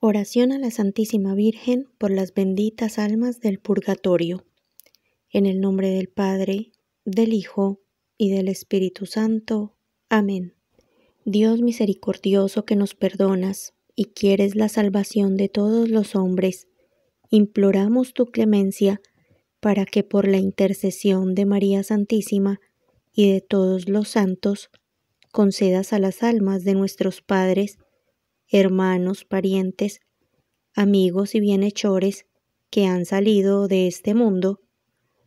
Oración a la Santísima Virgen por las benditas almas del purgatorio. En el nombre del Padre, del Hijo y del Espíritu Santo. Amén. Dios misericordioso que nos perdonas y quieres la salvación de todos los hombres, imploramos tu clemencia para que por la intercesión de María Santísima y de todos los santos, concedas a las almas de nuestros padres hermanos, parientes, amigos y bienhechores que han salido de este mundo,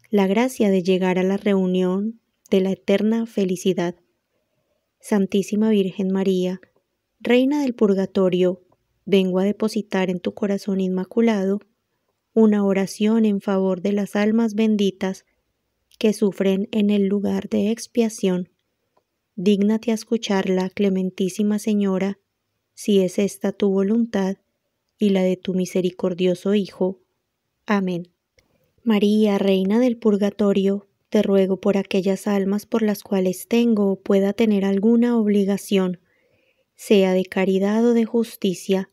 la gracia de llegar a la reunión de la eterna felicidad. Santísima Virgen María, Reina del Purgatorio, vengo a depositar en tu corazón inmaculado una oración en favor de las almas benditas que sufren en el lugar de expiación. Dígnate a escucharla, clementísima Señora, si es esta tu voluntad y la de tu misericordioso Hijo. Amén. María, Reina del Purgatorio, te ruego por aquellas almas por las cuales tengo o pueda tener alguna obligación, sea de caridad o de justicia.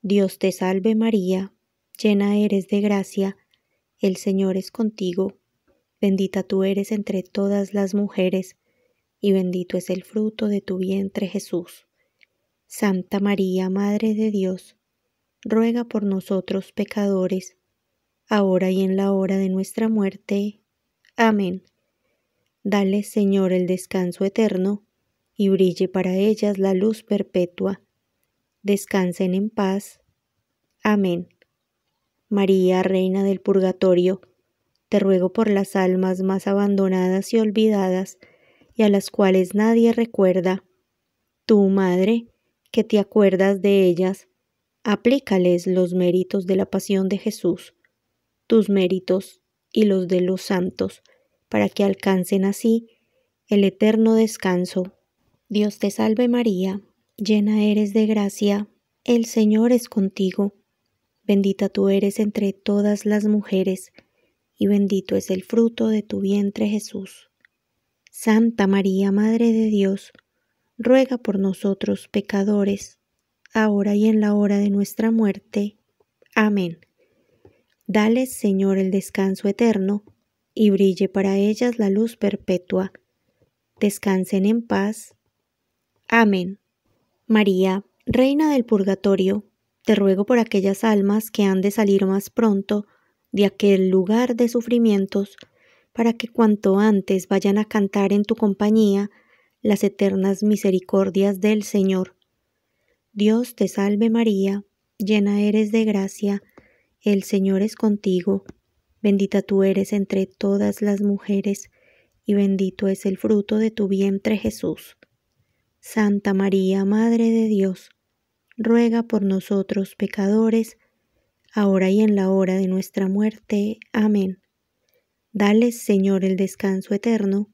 Dios te salve María, llena eres de gracia, el Señor es contigo, bendita tú eres entre todas las mujeres, y bendito es el fruto de tu vientre Jesús. Santa María, Madre de Dios, ruega por nosotros pecadores, ahora y en la hora de nuestra muerte. Amén. Dale, Señor, el descanso eterno, y brille para ellas la luz perpetua. Descansen en paz. Amén. María, Reina del Purgatorio, te ruego por las almas más abandonadas y olvidadas, y a las cuales nadie recuerda. Tu Madre, que te acuerdas de ellas, aplícales los méritos de la pasión de Jesús, tus méritos y los de los santos, para que alcancen así el eterno descanso. Dios te salve María, llena eres de gracia, el Señor es contigo, bendita tú eres entre todas las mujeres, y bendito es el fruto de tu vientre Jesús. Santa María, Madre de Dios, ruega por nosotros pecadores, ahora y en la hora de nuestra muerte. Amén. Dales, Señor, el descanso eterno, y brille para ellas la luz perpetua. Descansen en paz. Amén. María, Reina del Purgatorio, te ruego por aquellas almas que han de salir más pronto de aquel lugar de sufrimientos, para que cuanto antes vayan a cantar en tu compañía las eternas misericordias del Señor. Dios te salve María, llena eres de gracia, el Señor es contigo, bendita tú eres entre todas las mujeres, y bendito es el fruto de tu vientre Jesús. Santa María, Madre de Dios, ruega por nosotros pecadores, ahora y en la hora de nuestra muerte. Amén. Dales, Señor, el descanso eterno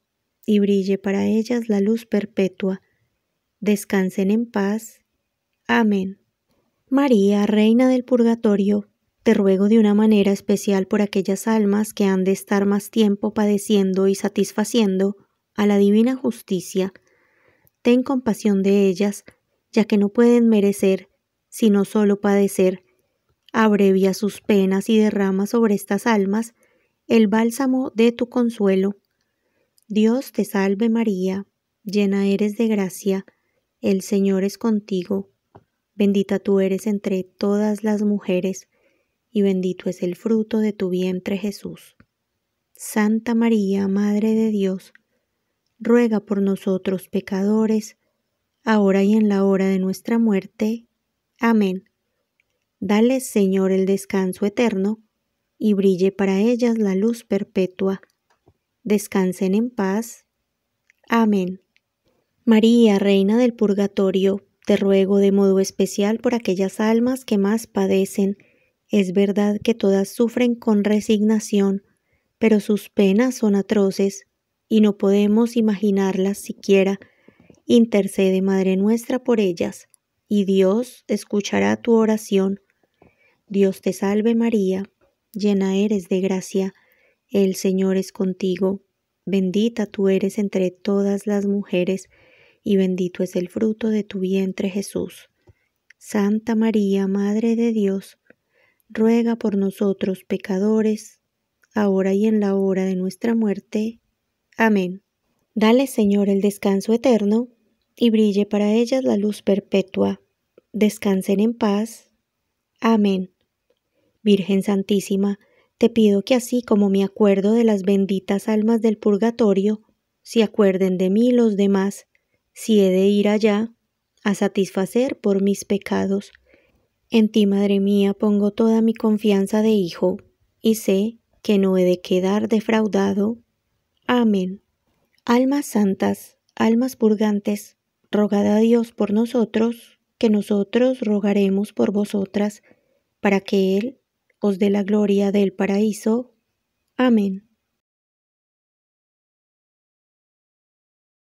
y brille para ellas la luz perpetua. Descansen en paz. Amén. María, Reina del Purgatorio, te ruego de una manera especial por aquellas almas que han de estar más tiempo padeciendo y satisfaciendo a la divina justicia. Ten compasión de ellas, ya que no pueden merecer, sino solo padecer. Abrevia sus penas y derrama sobre estas almas el bálsamo de tu consuelo. Dios te salve María, llena eres de gracia, el Señor es contigo, bendita tú eres entre todas las mujeres, y bendito es el fruto de tu vientre Jesús. Santa María, Madre de Dios, ruega por nosotros pecadores, ahora y en la hora de nuestra muerte. Amén. Dale, Señor, el descanso eterno, y brille para ellas la luz perpetua descansen en paz. Amén. María, Reina del Purgatorio, te ruego de modo especial por aquellas almas que más padecen. Es verdad que todas sufren con resignación, pero sus penas son atroces y no podemos imaginarlas siquiera. Intercede, Madre nuestra, por ellas, y Dios escuchará tu oración. Dios te salve María, llena eres de gracia el Señor es contigo, bendita tú eres entre todas las mujeres, y bendito es el fruto de tu vientre Jesús. Santa María, Madre de Dios, ruega por nosotros pecadores, ahora y en la hora de nuestra muerte. Amén. Dale, Señor, el descanso eterno, y brille para ellas la luz perpetua. Descansen en paz. Amén. Virgen Santísima, te pido que así como me acuerdo de las benditas almas del purgatorio, si acuerden de mí los demás, si he de ir allá a satisfacer por mis pecados. En ti, Madre mía, pongo toda mi confianza de hijo, y sé que no he de quedar defraudado. Amén. Almas santas, almas purgantes, rogad a Dios por nosotros, que nosotros rogaremos por vosotras, para que Él de la gloria del paraíso. Amén.